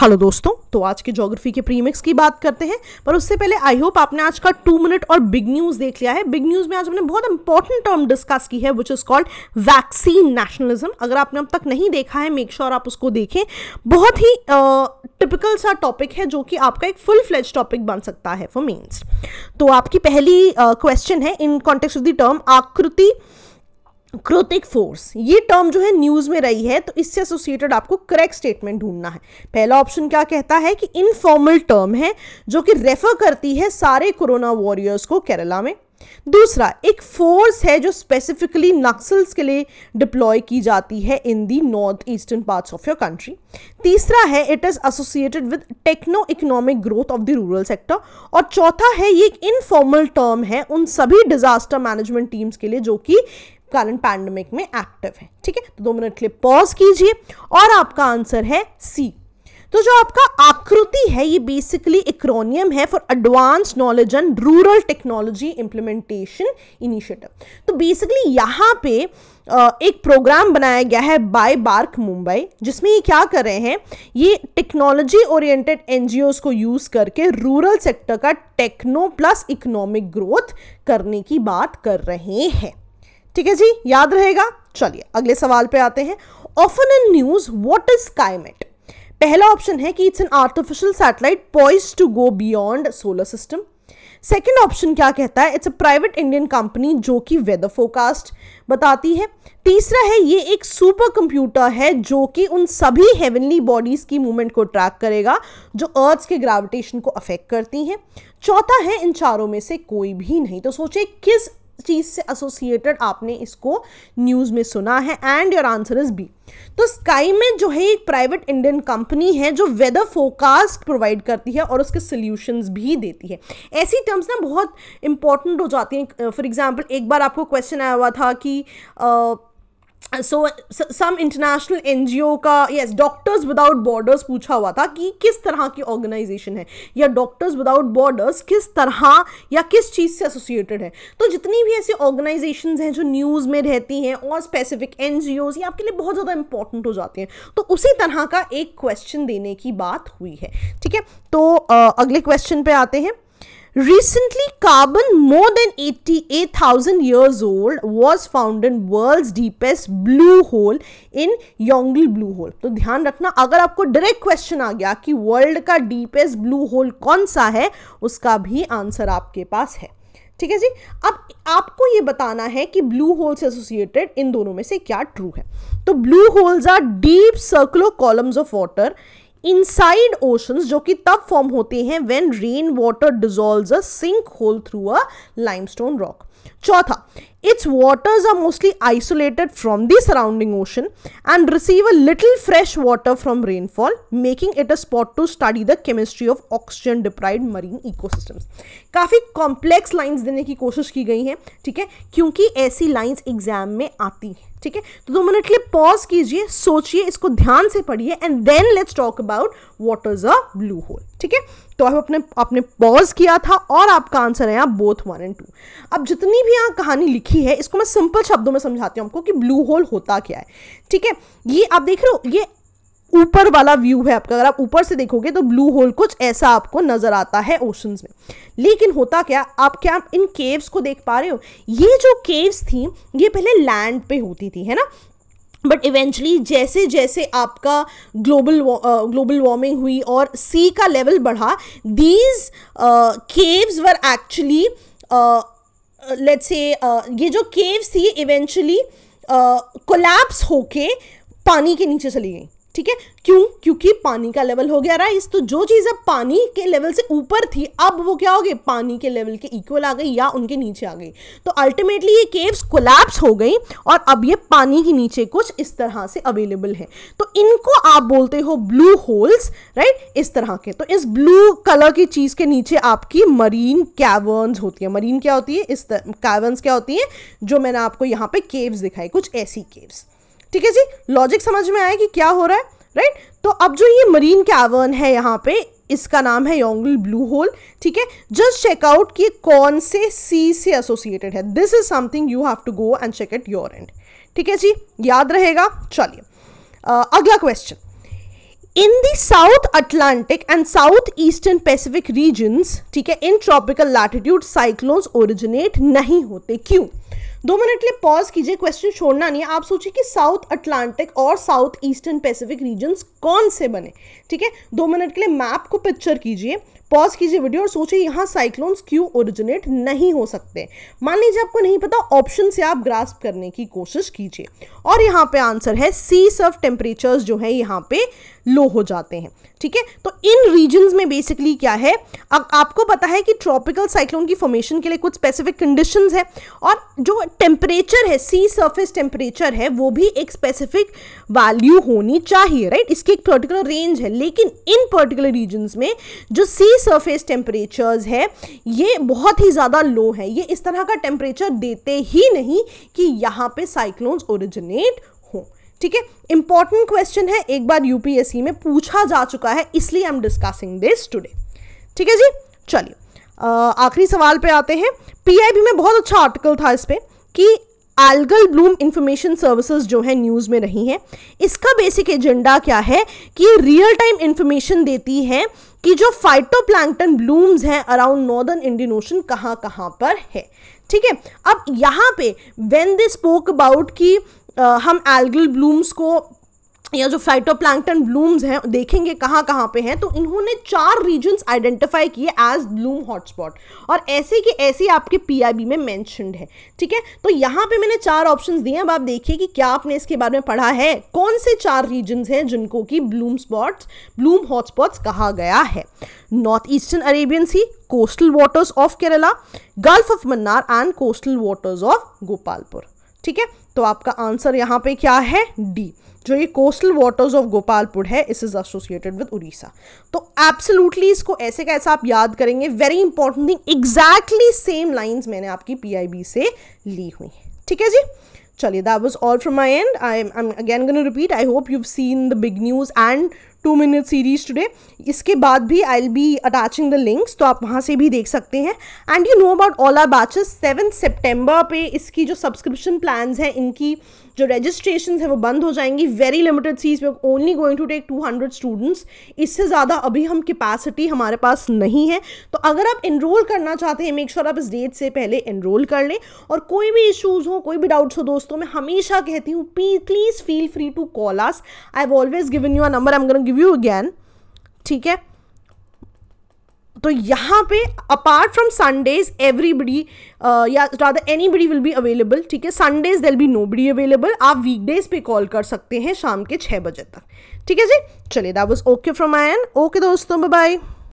hello दोस्तों तो आज के ज्योग्राफी के प्रीमिक्स की बात करते हैं पर उससे पहले आई होप आपने आज का टू मिनट और बिग न्यूज़ देख लिया है बिग न्यूज़ में आज हमने बहुत इंपॉर्टेंट टर्म डिस्कस की है which is called vaccine nationalism अगर आपने अब तक नहीं देखा है मेक श्योर sure आप उसको देखें बहुत ही टिपिकल uh, सा टॉपिक है जो कि आपका एक फुल फ्लेज टॉपिक बन सकता है फॉर मीन्स तो आपकी पहली क्वेश्चन uh, है in context of the term Akruti uh, क्रोतिक फोर्स ये टर्म जो है न्यूज में रही है तो इससे एसोसिएटेड आपको करेक्ट स्टेटमेंट ढूंढना है पहला ऑप्शन क्या कहता है कि इनफॉर्मल टर्म है जो कि रेफर करती है सारे कोरोना वॉरियर्स को केरला में दूसरा एक फोर्स है जो स्पेसिफिकली नक्सल्स के लिए डिप्लॉय की जाती है in the north eastern parts of your country तीसरा है it is associated with techno economic growth of the rural sector और चौथा है ये एक इनफॉर्मल टर्म है उन सभी डिजास्टर मैनेजमेंट टीम्स के लिए जो कि करंट पैंडमिक में एक्टिव है ठीक है तो दो मिनट के लिए पॉज कीजिए और आपका आंसर है सी तो जो आपका आकृति है ये बेसिकली इक्रोनियम है for advance knowledge and rural technology implementation initiative तो बेसिकली यहाँ पे एक प्रोग्राम बनाया गया है बाय बार्क मुंबई जिसमें ये क्या कर रहे हैं ये टेक्नोलॉजी ओरिएंटेड एनजीओस को यूज़ करके रूरल सेक्टर का टेक्नो प्लस इकोनॉमिक ग्रोथ करने की बात कर रहे हैं ठीक है जी याद रहेगा चलिए अगले सवाल पे आते हैं often in news what is Skymet पहला ऑप्शन है कि it's an artificial satellite poised to go beyond solar system second option क्या कहता है it's a private Indian company जो कि वेदर फोकास्ट बताती है तीसरा है ये एक सुपर कंप्यूटर है जो कि उन सभी हेवनली बॉडीज़ की मूवमेंट को ट्रैक करेगा जो अर्थ के ग्रेविटेशन को अफेक्ट करती हैं चौथा है इन चारों में से कोई भी नहीं तो सोचिए किस चीज़ से एसोसिएटेड आपने इसको न्यूज़ में सुना है and your answer is B तो स्काई में जो है एक प्राइवेट इंडियन कंपनी है जो वेदर फोकास्ट प्रोवाइड करती है और उसके सोल्यूशंस भी देती है ऐसी टर्म्स ना बहुत इंपॉर्टेंट हो जाती हैं फॉर एग्जांपल एक बार आपको क्वेश्चन आया हुआ था कि uh, सो सम इंटरनेशनल एन का यस डॉक्टर्स विदाउट बॉर्डर्स पूछा हुआ था कि किस तरह की ऑर्गेनाइजेशन है या डॉक्टर्स विदाउट बॉर्डर्स किस तरह या किस चीज़ से एसोसिएटेड है तो जितनी भी ऐसी ऑर्गेनाइजेशन हैं जो न्यूज़ में रहती हैं और स्पेसिफिक एन ये आपके लिए बहुत ज़्यादा इंपॉर्टेंट हो जाती हैं तो उसी तरह का एक क्वेश्चन देने की बात हुई है ठीक है तो अगले क्वेश्चन पर आते हैं Recently, carbon more than 88,000 years old was found in world deepest blue hole in Yongle blue hole तो ध्यान रखना अगर आपको डायरेक्ट क्वेश्चन आ गया कि वर्ल्ड का डीपेस्ट ब्लू होल कौन सा है उसका भी आंसर आपके पास है ठीक है जी अब आपको ये बताना है कि ब्लू होल से एसोसिएटेड इन दोनों में से क्या ट्रू है तो blue holes are deep circular columns of water inside oceans जो कि तब फॉर्म होते हैं when rain water dissolve a sink hole through a limestone rock चौथा its waters are mostly isolated from the surrounding ocean and receive a little fresh water from rainfall making it a spot to study the chemistry of oxygen deprived marine ecosystems काफ़ी complex lines देने की कोशिश की गई है ठीक है क्योंकि ऐसी लाइन्स एग्जाम में आती हैं ठीक है तो दो मिनट लिए पॉज कीजिए सोचिए इसको ध्यान से पढ़िए and then let's talk about what is a blue hole ठीक है तो आप अपने आपने पॉज किया था और आपका आंसर है बोथ वन एंड टू अब जितनी भी यहाँ कहानी लिखी है इसको मैं सिंपल शब्दों में समझाती हूँ आपको कि ब्लू होल होता क्या है ठीक है ये आप देख रहे हो ये ऊपर वाला व्यू है आपका अगर आप ऊपर से देखोगे तो ब्लू होल कुछ ऐसा आपको नजर आता है ओशंस में लेकिन होता क्या आप क्या आप इन केव्स को देख पा रहे हो ये जो केव्स थी ये पहले लैंड पे होती थी है ना बट इवेंचुअली जैसे जैसे आपका ग्लोबल ग्लोबल वार्मिंग हुई और सी का लेवल बढ़ा these caves were actually let's say uh, ये जो केव्स थी इवेंचुअली कोलैप्स uh, होके पानी के नीचे चली गई ठीक है क्यों क्योंकि पानी का लेवल हो गया राइस तो जो चीज़ अब पानी के लेवल से ऊपर थी अब वो क्या हो गई पानी के लेवल के इक्वल आ गई या उनके नीचे आ गई तो अल्टीमेटली ये केव्स कोलैप्स हो गई और अब ये पानी के नीचे कुछ इस तरह से अवेलेबल है तो इनको आप बोलते हो ब्लू होल्स राइट इस तरह के तो इस ब्लू कलर की चीज़ के नीचे आपकी मरीन कैवर्न्स होती है मरीन क्या होती है इस कैवर्न्स क्या होती है जो मैंने आपको यहाँ पे केव्स दिखाई कुछ ऐसी केव्स ठीक है जी लॉजिक समझ में आया कि क्या हो रहा है राइट तो अब जो ये मरीन कैवर्न है यहाँ पे इसका नाम है योंगल ब्लू होल ठीक है जस्ट चेकआउट कि कौन से सी से एसोसिएटेड है this is something you have to go and check it your end ठीक है जी याद रहेगा चलिए अगला question in the south Atlantic and south eastern Pacific regions ठीक है in tropical latitude cyclones originate नहीं होते क्यों दो मिनट लिए पॉज कीजिए क्वेश्चन छोड़ना नहीं आप सोचिए कि साउथ अटलांटिक और साउथ ईस्टर्न पैसिफिक रीजन्स कौन से बने ठीक है दो मिनट के लिए मैप को पिक्चर कीजिए पॉज कीजिए वीडियो और सोचिए यहाँ साइक्लोन्स क्यों ओरिजिनेट नहीं हो सकते मान लीजिए आपको नहीं पता ऑप्शन से आप ग्रास्प करने की कोशिश कीजिए और यहाँ पे आंसर है सी सर्फ टेम्परेचर्स जो है यहाँ पे लो हो जाते हैं ठीक है तो इन रीजन्स में बेसिकली क्या है अब आपको पता है कि ट्रॉपिकल साइक्लोन की फॉर्मेशन के लिए कुछ स्पेसिफिक कंडीशंस है और जो टेम्परेचर है सी सरफेस टेम्परेचर है वो भी एक स्पेसिफिक वैल्यू होनी चाहिए राइट इसकी एक पर्टिकुलर रेंज है लेकिन इन पर्टिकुलर रीजन्स में जो सी की सरफेस टेम्परेचर्स है ये बहुत ही ज़्यादा लो है ये इस तरह का टेम्परेचर देते ही नहीं कि यहाँ पे साइक्लोन्स ओरिजिनेट हों ठीक है इंपॉर्टेंट क्वेश्चन है एक बार यूपीएससी में पूछा जा चुका है इसलिए I am discussing this today ठीक है जी चलिए आखिरी सवाल पे आते हैं पीआईबी में बहुत अच्छा आर्टिकल था इस पर कि आलगल ब्लूम इंफॉर्मेशन सर्विसेज जो है न्यूज़ में रही हैं इसका बेसिक एजेंडा क्या है कि रियल टाइम इंफॉर्मेशन देती है कि जो फाइटोप्लैंकटन ब्लूम्स हैं अराउंड नॉर्दर्न इंडियन ओशन कहाँ कहाँ पर है ठीक है अब यहाँ पे वेन दे स्पोक अबाउट कि uh, हम एल्गल ब्लूम्स को या जो फाइटोप्लैंकटन ब्लूम्स हैं देखेंगे कहाँ कहाँ पे हैं तो इन्होंने चार रीजन्स आइडेंटिफाई किए एज ब्लूम हॉटस्पॉट और ऐसे कि ऐसे आपके पीआईबी में मैंशनड है ठीक है तो यहाँ पे मैंने चार ऑप्शंस दिए हैं अब आप देखिए कि क्या आपने इसके बारे में पढ़ा है कौन से चार रीजन्स हैं जिनको कि ब्लूम स्पॉट्स ब्लूम हॉटस्पॉट्स कहा गया है north eastern Arabian sea coastal waters of Kerala gulf of Mannar and coastal waters of Gopalpur ठीक है तो आपका आंसर यहाँ पे क्या है डी जो ये कोस्टल वाटर्स ऑफ गोपालपुर है इस इज एसोसिएटेड विद उड़ीसा तो एब्सोल्युटली इसको ऐसे कैसे आप याद करेंगे very important thing exactly same line मैंने आपकी पीआईबी से ली हुई है ठीक है जी चलिए that was all from my and I am again repeat I hope you seen the big news and two minute series today इसके बाद भी I will be attaching the links तो आप वहाँ से भी देख सकते हैं and you know about all our batches seven September पे इसकी जो सब्सक्रिप्शन प्लान हैं इनकी जो रजिस्ट्रेशन है वो बंद हो जाएंगी वेरी लिमिटेड सीज we only going to take two hundred students इससे ज़्यादा अभी हम कैपेसिटी हमारे पास नहीं है तो अगर आप इनरोल करना चाहते हैं मेक श्योर आप इस डेट से पहले इनरोल कर लें और कोई भी इशूज़ हो कोई भी डाउट्स हो दोस्तों मैं हमेशा कहती हूँ please feel free to call us I have always given you a number I am give review again ठीक है तो यहाँ पे अपार्ट फ्रॉम संडेज एवरीबडी या anybody will be available ठीक है Sundays there be nobody available आप weekdays पे कॉल कर सकते हैं शाम के छः बजे तक ठीक है जी चलिए दैट वॉज ओके फ्रॉम आई एन ओके दोस्तों बाय